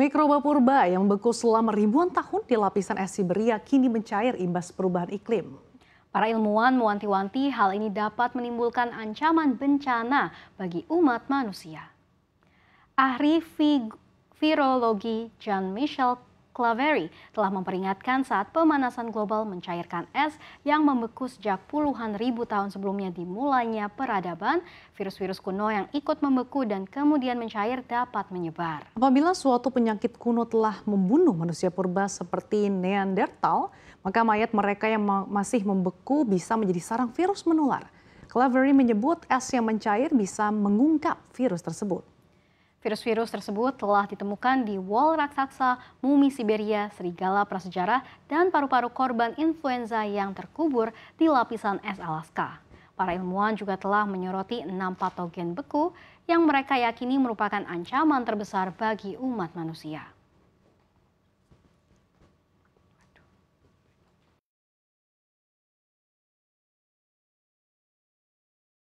Mikroba purba yang beku selama ribuan tahun di lapisan es Siberia kini mencair imbas perubahan iklim. Para ilmuwan mewanti-wanti hal ini dapat menimbulkan ancaman bencana bagi umat manusia. Ahli virologi John michel Claveri telah memperingatkan saat pemanasan global mencairkan es yang membeku sejak puluhan ribu tahun sebelumnya dimulainya peradaban, virus-virus kuno yang ikut membeku dan kemudian mencair dapat menyebar. Apabila suatu penyakit kuno telah membunuh manusia purba seperti Neanderthal, maka mayat mereka yang masih membeku bisa menjadi sarang virus menular. Claveri menyebut es yang mencair bisa mengungkap virus tersebut. Virus-virus tersebut telah ditemukan di wall raksasa, mumi Siberia, serigala prasejarah, dan paru-paru korban influenza yang terkubur di lapisan es Alaska. Para ilmuwan juga telah menyoroti enam patogen beku yang mereka yakini merupakan ancaman terbesar bagi umat manusia.